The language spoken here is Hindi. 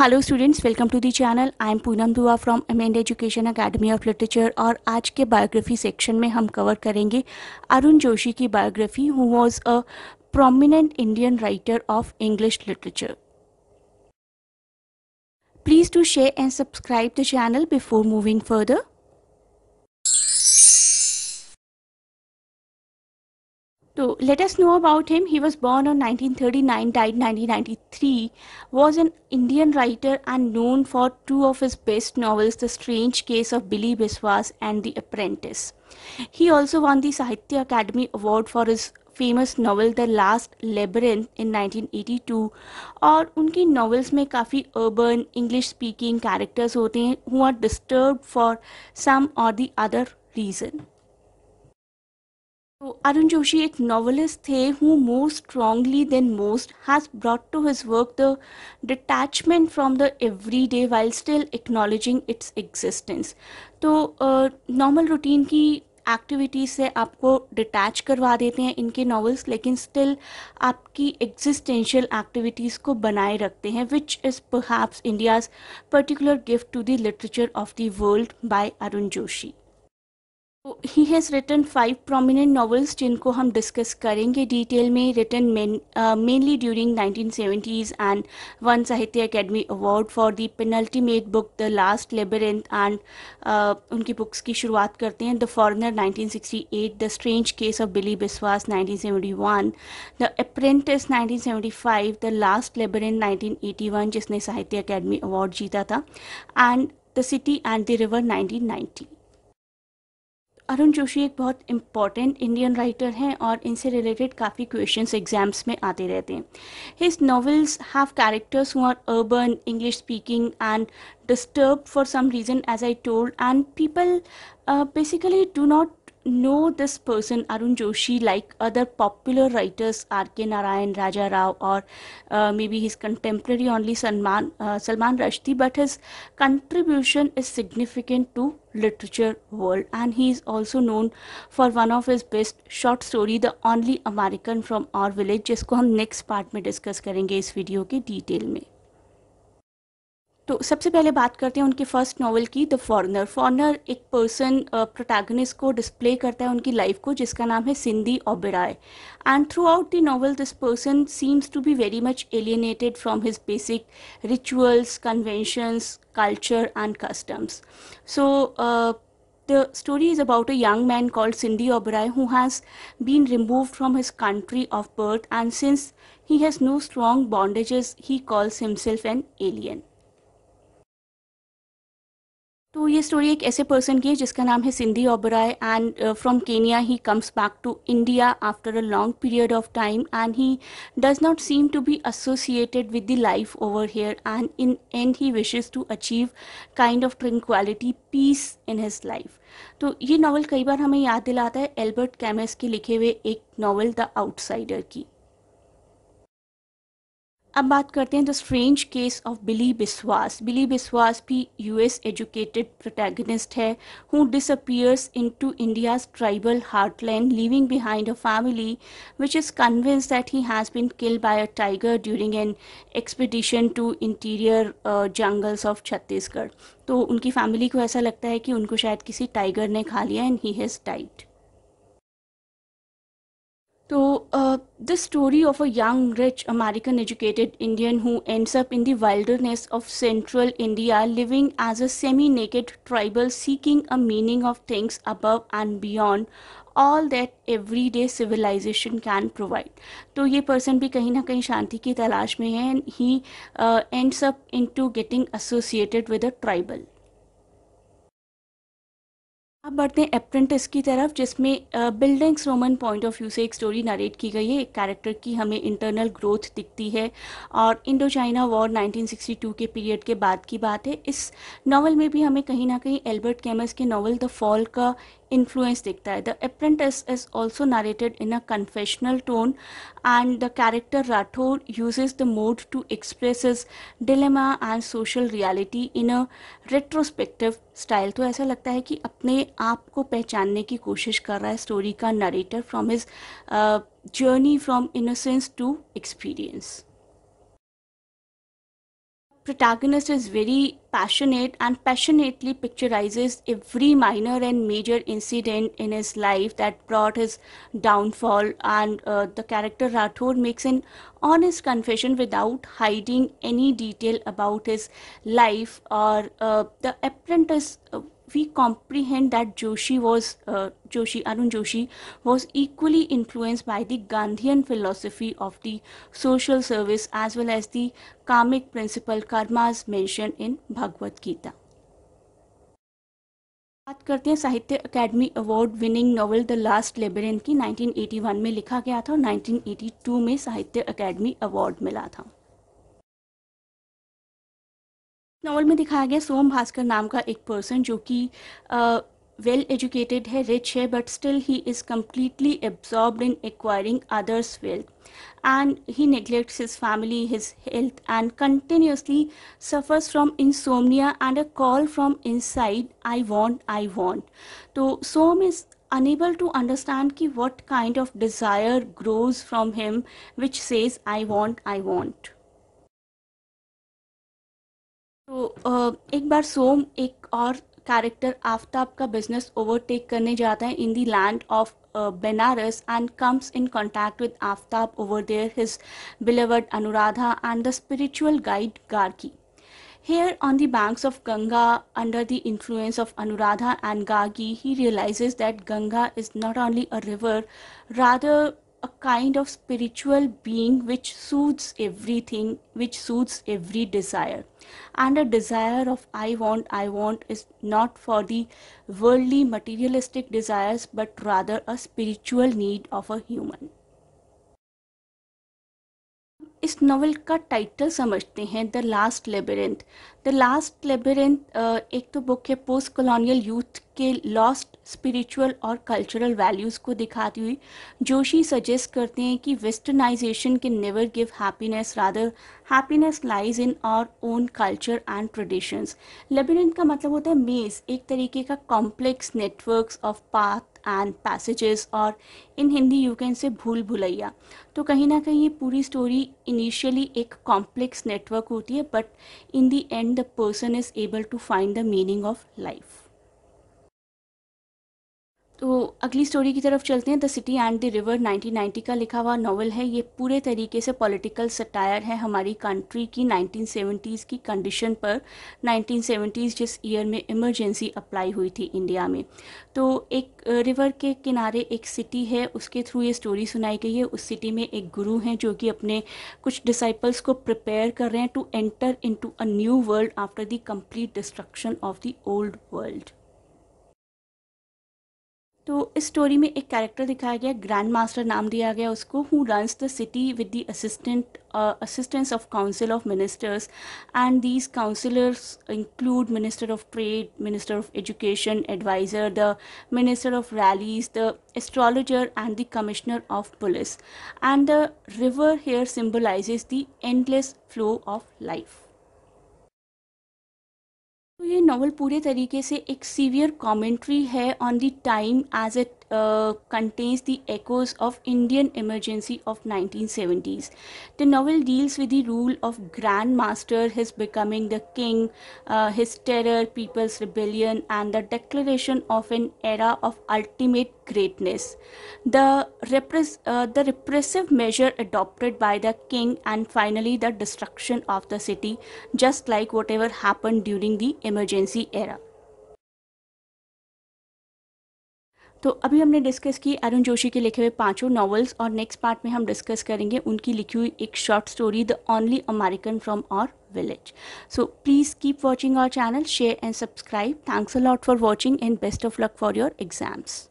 Hello students welcome to the channel I am Poonam Dua from M and education academy of literature और आज के बायोग्राफी सेक्शन में हम कवर करेंगे अरुण जोशी की biography who was a prominent Indian writer of English literature please to share and subscribe the channel before moving further So let us know about him. He was born on 1939, died 1993, was an Indian writer and known for two of his best novels, The Strange Case of Billy Biswas and The Apprentice. He also won the Sahitya Academy Award for his famous novel The Last Labyrinth in 1982 और उनकी novels में काफ़ी urban English-speaking characters होते हैं who are disturbed for some or the other reason. तो अरुण जोशी एक नॉवलिस्ट थे who more strongly than most has brought to his work the detachment from the every day while still acknowledging its existence तो नॉर्मल uh, रूटीन की एक्टिविटीज से आपको डिटैच करवा देते हैं इनके नॉवल्स लेकिन स्टिल आपकी एग्जिस्टेंशियल एक्टिविटीज को बनाए रखते हैं which is perhaps India's particular gift to the literature of the world by Arun Joshi he has written five prominent novels जिनको हम डिस्कस करेंगे डिटेल में written mainly during seventies and won Sahitya Akademi award for the penultimate book the last labyrinth and उनकी बुक्स की शुरुआत करते हैं the foreigner eight the strange case of Billy Biswas 1971 the apprentice five the last eighty one जिसने साहित्य अकेडमी अवार्ड जीता था and the city and the river nineteen 1990 Arun Joshi एक बहुत इम्पॉर्टेंट इंडियन राइटर हैं और इनसे रिलेटेड काफ़ी क्वेश्चंस एग्जाम्स में आते रहते हैं his novels have characters who are urban English speaking and disturb for some reason as I told and people basically do not know this person Arun Joshi like other popular writers R.K. Narayan, Raja Rao, or uh, maybe his contemporary only Salman uh, Salman Rushdie, but his contribution is significant to literature world and he is also known for one of his best short story the only american from our village jisko hum next part mein discuss karenge is video ke detail mein तो सबसे पहले बात करते हैं उनके फर्स्ट नावल की द फॉरनर फॉरनर एक पर्सन प्रोटैगनिस्ट को डिस्प्ले करता है उनकी लाइफ को जिसका नाम है Sindi Oberoi and throughout the novel this person seems to be very much alienated from his basic rituals conventions culture and customs so The story is about a young man called Sindhi Oberoi who has been removed from his country of birth and since he has no strong bondages, he calls himself an alien. तो ये स्टोरी एक ऐसे पर्सन की है जिसका नाम है Sindi Oberoi and from Kenya he comes back to India after a long period of time and he does not seem to be associated with the life over here and in and he wishes to achieve kind of tranquillity peace in his life तो ये नावल कई बार हमें याद दिलाता है एल्बर्ट कैमस के लिखे हुए एक नावल द आउटसाइडर की अब बात करते हैं the strange case of Billy Biswas Billy Biswas भी यूएस एजुकेटेड प्रोटैगनिस्ट है who disappears into India's tribal heartland leaving behind a family which is convinced that he has been killed by a tiger during an expedition to interior jungles of Chhattisgarh तो उनकी फैमिली को ऐसा लगता है कि उनको शायद किसी टाइगर ने खा लिया and he has died So, uh, the story of a young, rich American educated Indian who ends up in the wilderness of central India living as a semi naked tribal seeking a meaning of things above and beyond all that everyday civilization can provide. So, तो ये पर्सन भी कहीं ना कहीं शांति की तलाश में है and he ends up in to अब बढ़ते हैं अप्रेंटिस की तरफ जिसमें बिल्डिंग्स रोमन पॉइंट ऑफ व्यू से एक स्टोरी नरेट की गई है एक कैरेक्टर की हमें इंटरनल ग्रोथ दिखती है और इंडो चाइना वॉर 1962 के पीरियड के बाद की बात है इस नावल में भी हमें कहीं ना कहीं एल्बर्ट कैमस के नावल द फॉल का इन्फ्लुएंस दिखता है the apprentice is also narrated in a confessional tone and the character Rathore uses the mode to express is dilemma and social reality in a retrospective style तो ऐसा लगता है कि अपने आप को पहचानने की कोशिश कर रहा है स्टोरी का narrator from his journey from innocence to experience protagonist is very passionate and passionately picturizes every minor and major incident in his life that brought his downfall and uh, the character Rathore makes an honest confession without hiding any detail about his life or uh, the apprentice uh, we comprehend that Joshi was uh, Joshi Arun Joshi was equally influenced by the Gandhian philosophy of the social service as well as the karmic principle karmas mentioned in Bhagavad Gita. बात करते हैं Sahitya Akademi award winning novel the last labyrinth की 1981 में लिखा गया था और 1982 में साहित्य अकादमी अवार्ड मिला था नॉवल में दिखाया गया सोम भास्कर नाम का एक पर्सन जो कि वेल एजुकेटेड है रिच है but still he is completely absorb in acquiring others wealth and he neglects his family his health and continuously suffers from insomnia and a call from inside I want I want तो Som is unable to understand कि what kind of desire grows from him which says I want I want तो एक बार सोम एक और कैरेक्टर आफ्ताब का बिजनेस ओवरटेक करने जाता है in the land of Benares and comes in contact with Aftab over there his beloved Anuradha and the spiritual guide Gargi here on the banks of Ganga under the influence of Anuradha and Gargi he realizes that Ganga is not only a river rather a kind of spiritual being which soothes everything, which soothes every desire. And a desire of I want, I want is not for the worldly materialistic desires but rather a spiritual need of a human. इस नावल का टाइटल समझते हैं the last labyrinth the last labyrinth एक तो बुक है पोस्ट कॉलोनियल यूथ के लॉस्ट स्पिरिचुअल और कल्चरल वैल्यूज़ को दिखाती हुई जोशी सजेस्ट करते हैं कि वेस्टर्नाइजेशन के never give happiness rather happiness lies in our own culture and traditions labyrinth का मतलब होता है मेज़ एक तरीके का complex networks of path and passages और in Hindi you can say भूल भुलैया तो कहीं ना कहीं ये पूरी स्टोरी इनिशियली एक कॉम्प्लेक्स नेटवर्क होती है but in the end the person is able to find the meaning of life तो अगली स्टोरी की तरफ चलते हैं the city and the river 1990 का लिखा हुआ नावल है ये पूरे तरीके से पॉलिटिकल सटायर है हमारी कंट्री की 1970s की कंडीशन पर 1970s जिस ईयर में इमरजेंसी अप्लाई हुई थी इंडिया में तो एक रिवर के किनारे एक सिटी है उसके थ्रू ये स्टोरी सुनाई गई है उस सिटी में एक गुरु हैं जो कि अपने कुछ डिसाइपल्स को प्रिपेयर कर रहे हैं to enter into a new world after the complete destruction of the old world तो इस स्टोरी में एक कैरेक्टर दिखाया गया ग्रैंड मास्टर नाम दिया गया उसको who runs the city with the assistant assistance of council of ministers and these councillors include minister of trade minister of education adviser the minister of rallies the astrologer and the commissioner of police and the river here symbolises the endless flow of life तो ये नावल पूरे तरीके से एक सीवियर कॉमेंट्री है on the time as it Uh, contains the echoes of Indian emergency of 1970s. The novel deals with the rule of Grand Master, his becoming the king, uh, his terror, people's rebellion, and the declaration of an era of ultimate greatness. The, repress, uh, the repressive measure adopted by the king and finally the destruction of the city, just like whatever happened during the emergency era. तो अभी हमने डिस्कस की अरुण जोशी के लिखे हुए पांचों नॉवेल्स और नेक्स्ट पार्ट में हम डिस्कस करेंगे उनकी लिखी हुई एक short story the only American from our village so please keep watching our channel share and subscribe thanks a lot for watching and best of luck for your exams